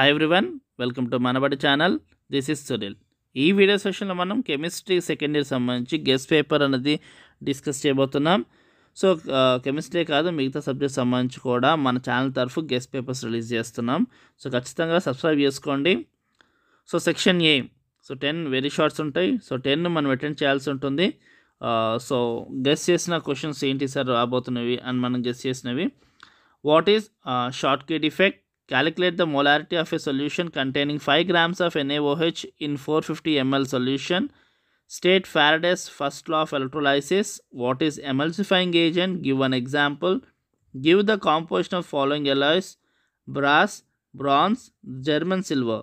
Hi everyone welcome to Manabadi channel this is Sunil ఈ video సెషన్లో మనం కెమిస్ట్రీ సెకండ్ ఇయర్ సంబంధించి గెస్ట్ పేపర్ అనేది డిస్కస్ చేయబోతున్నాం సో కెమిస్ట్రీ కాదు మిగతా సబ్జెక్ట్ సంబంధించి కూడా మన ఛానల్ తరఫు గెస్ట్ పేపర్స్ రిలీజ్ చేస్తున్నాం సో ఖచ్చితంగా సబ్స్క్రైబ్ చేసుకోండి so section A so ten very shorts ఉంటాయి సో టెన్ మనం అటెండ్ చేయాల్సి ఉంటుంది సో గెస్ట్ చేసిన క్వశ్చన్స్ ఏంటి సార్ రాబోతున్నవి అని మనం గెస్ట్ చేసినవి what is short kit effect Calculate the molarity of a solution containing 5 grams of NaOH in 450 ml solution. State Faraday's first law of electrolysis. What is emulsifying agent? Give an example. Give the composition of following alloys. Brass, bronze, German silver.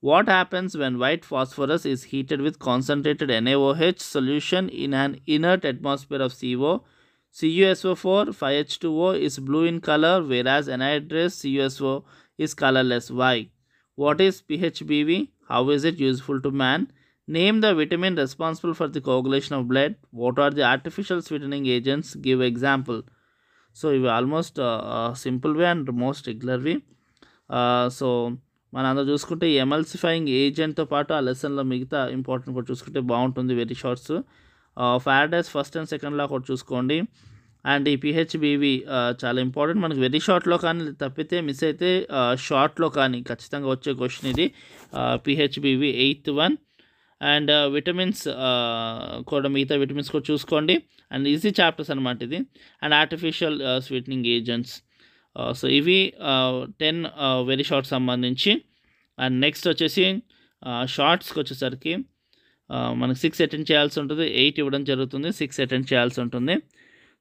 What happens when white phosphorus is heated with concentrated NaOH solution in an inert atmosphere of CO? CuSO4, 5H2O is blue in color whereas anhydrous CuSO4 is colorless. Why? What is PHBV? How is it useful to man? Name the vitamin responsible for the coagulation of blood. What are the artificial sweetening agents? Give example. So ఇవి almost simple way and most రెగ్యులర్వి so మన అందరూ చూసుకుంటే ఎమల్సిఫైయింగ్ ఏజెంట్తో పాటు ఆ లెసన్లో మిగతా important కూడా చూసుకుంటే బాగుంటుంది very shorts Faraday's first and సెకండ్లో ఒకటి చూసుకోండి అండ్ ఈ పిహెచ్బివి చాలా ఇంపార్టెంట్ మనకు వెరీ షార్ట్లో కానీ తప్పితే మిస్ అయితే షార్ట్లో కానీ ఖచ్చితంగా వచ్చే క్వశ్చన్ ఇది PHBV eight one and vitamins కూడా మిగతా విటమిన్స్ కూడా చూసుకోండి అండ్ ఈజీ చాప్టర్స్ అనమాట ఇది and artificial sweetening agents so ఇవి టెన్ వెరీ షార్ట్ సంబంధించి అండ్ నెక్స్ట్ వచ్చేసి షార్ట్స్కి వచ్చేసరికి మనకు సిక్స్ అటెండ్ చేయాల్సి ఉంటుంది ఎయిట్ ఇవ్వడం జరుగుతుంది సిక్స్ అటెండ్ చేయాల్సి ఉంటుంది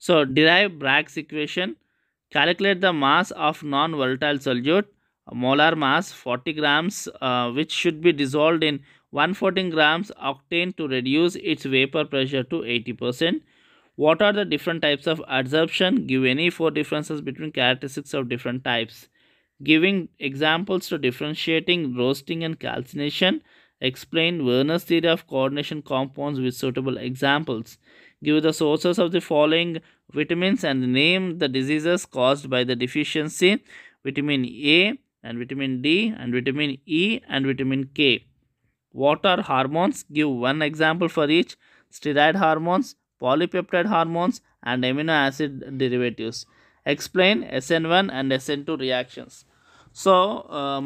So derive Bragg's equation. Calculate the mass of non-volatile solute, molar mass 40 grams, uh, which should be dissolved in 114 grams octane to reduce its vapor pressure to 80%. What are the different types of adsorption? Give any four differences between characteristics of different types. Giving examples to differentiating roasting and calcination. Explain Werner's theory of coordination compounds with suitable examples. Give the sources of the following vitamins and name the diseases caused by the deficiency vitamin A and vitamin D and vitamin E and vitamin K. What are hormones? Give one example for each. Steroid hormones, polypeptide hormones and amino acid derivatives. Explain SN1 and SN2 reactions. So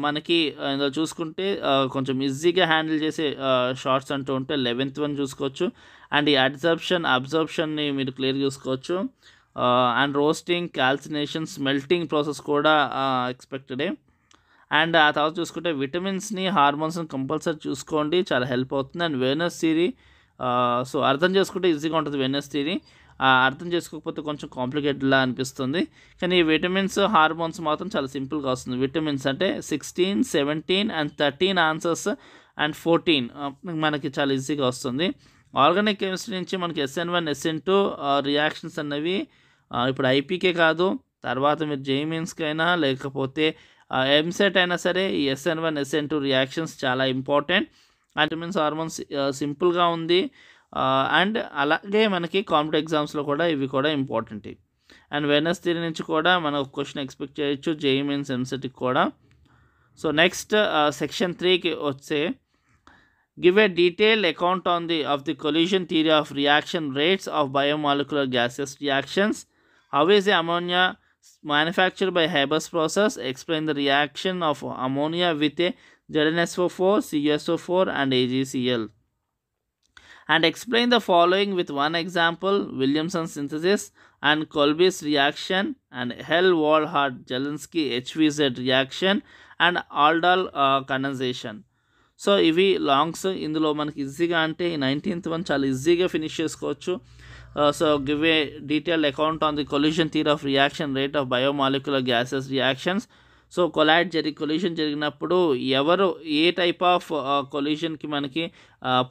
మనకి ఇందులో చూసుకుంటే కొంచెం ఈజీగా handle చేసే shorts అంటూ ఉంటే eleventh one చూసుకోవచ్చు and ఈ అబ్జర్ప్షన్ అబ్జర్ప్షన్ని మీరు క్లియర్ చూసుకోవచ్చు and roasting calcination smelting process కూడా ఎక్స్పెక్టెడే అండ్ ఆ తర్వాత చూసుకుంటే విటమిన్స్ని హార్మోన్స్ని కంపల్సరీ చూసుకోండి చాలా హెల్ప్ అవుతుంది అండ్ వేనస్ థీరీ సో అర్థం చేసుకుంటే ఈజీగా ఉంటుంది వేనస్ థీరీ అర్థం చేసుకోకపోతే కొంచెం కాంప్లికేటెడ్లా అనిపిస్తుంది కానీ ఈ విటమిన్స్ హార్మోన్స్ మాత్రం చాలా సింపుల్గా వస్తుంది విటమిన్స్ అంటే sixteen seventeen and thirteen answers and fourteen మనకి చాలా ఈజీగా వస్తుంది ఆర్గానిక్ కెమిస్ట్రీ నుంచి మనకి SN one SN two reactions అన్నవి ఇప్పుడు ఐపీకే కాదు తర్వాత మీరు జేమీన్స్కి అయినా లేకపోతే ఎంసెట్ అయినా సరే ఈ SN one SN two reactions చాలా ఇంపార్టెంట్ అండ్ హార్మోన్స్ సింపుల్గా ఉంది అండ్ అలాగే మనకి కాంపిటేటివ్ ఎగ్జామ్స్లో కూడా ఇవి కూడా ఇంపార్టెంట్ అండ్ వెనస్డే నుంచి కూడా మనం ఒక క్వశ్చన్ ఎక్స్పెక్ట్ చేయొచ్చు జేఈ సెన్సిటివ్ కూడా సో నెక్స్ట్ సెక్షన్ త్రీకి వచ్చే give a detail account on the of the collision theory of reaction rates of biomolecular gases reactions how is the ammonia Haber's process explain the reaction of ammonia with a with four CSO four and AGCL and explain the following with one example Williamson synthesis and Kolbe's reaction and Hell Walhart Jelinski HVZ reaction and and aldol condensation so ఇవి longs ఇందులో మనకి ఈజీగా అంటే ఈ nineteenth one చాలా ఈజీగా finish చేసుకోవచ్చు so give a detailed account on the collision theory of reaction rate of biomolecular gases reactions so collide జరిగి కొల్యూషన్ జరిగినప్పుడు ఎవరు ఏ టైప్ ఆఫ్ కొల్యూషన్కి మనకి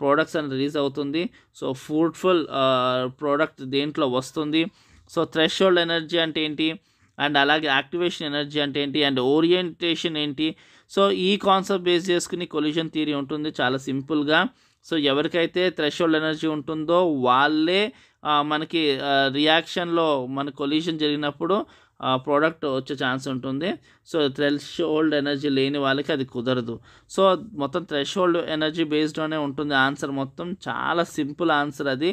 ప్రోడక్ట్స్ అని రిలీజ్ అవుతుంది సో ఫ్రూట్ఫుల్ ప్రోడక్ట్ దేంట్లో వస్తుంది సో థ్రెష్ హోల్డ్ ఎనర్జీ అంటే ఏంటి అండ్ అలాగే యాక్టివేషన్ ఎనర్జీ అంటే ఏంటి అండ్ ఓరియంటేషన్ ఏంటి సో ఈ కాన్సెప్ట్ బేస్ చేసుకుని కొల్యూషన్ థియరీ ఉంటుంది చాలా సింపుల్గా సో ఎవరికైతే థ్రెషోల్డ్ ఎనర్జీ ఉంటుందో వాళ్ళే మనకి రియాక్షన్లో మన కొల్యూషన్ జరిగినప్పుడు ప్రోడక్ట్ వచ్చే ఛాన్స్ ఉంటుంది సో థ్రెష్ హోల్డ్ ఎనర్జీ లేని వాళ్ళకి అది కుదరదు సో మొత్తం థ్రెష్ హోల్డ్ ఎనర్జీ బేస్డ్లోనే ఉంటుంది ఆన్సర్ మొత్తం చాలా సింపుల్ ఆన్సర్ అది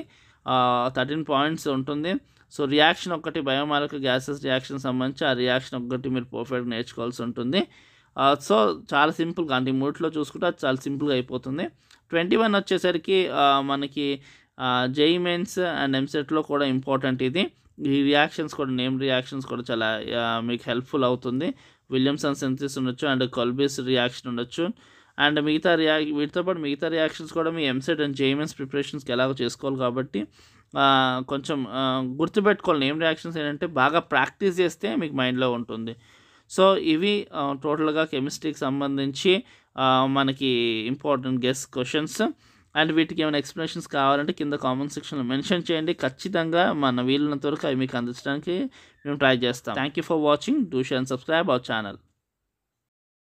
థర్టీన్ పాయింట్స్ ఉంటుంది సో రియాక్షన్ ఒకటి బయోమాలిక గ్యాసెస్ రియాక్షన్ సంబంధించి ఆ రియాక్షన్ ఒకటి మీరు పర్ఫెక్ట్ నేర్చుకోవాల్సి ఉంటుంది సో చాలా సింపుల్గా అంటే మూడిలో చూసుకుంటే అది చాలా సింపుల్గా అయిపోతుంది ట్వంటీ వన్ వచ్చేసరికి మనకి జేఈ మెయిన్స్ అండ్ ఎంసెట్లో కూడా ఇంపార్టెంట్ ఇది ఈ రియాక్షన్స్ కూడా నేమ్ రియాక్షన్స్ కూడా చాలా మీకు హెల్ప్ఫుల్ అవుతుంది విలియమ్సన్ సెన్సిస్ ఉండొచ్చు అండ్ కొల్బీస్ రియాక్షన్ ఉండొచ్చు అండ్ మిగతా రియా వీటితో పాటు మిగతా రియాక్షన్స్ కూడా మీ ఎంసెట్ అండ్ జేఎంఎస్ ప్రిపరేషన్స్కి ఎలాగో చేసుకోవాలి కాబట్టి కొంచెం గుర్తుపెట్టుకోవాలి నేమ్ రియాక్షన్స్ ఏంటంటే బాగా ప్రాక్టీస్ చేస్తే మీకు మైండ్లో ఉంటుంది సో ఇవి టోటల్గా కెమిస్ట్రీకి సంబంధించి మనకి ఇంపార్టెంట్ గెస్ట్ క్వశ్చన్స్ అండ్ వీటికి ఏమైనా ఎక్స్ప్లెనేషన్స్ కావాలంటే కింద కామెంట్ సెక్షన్లో మెన్షన్ చేయండి ఖచ్చితంగా మన వీలైనంత వరకు అవి మీకు అందించడానికి మేము ట్రై చేస్తాం thank you for watching do share and subscribe our channel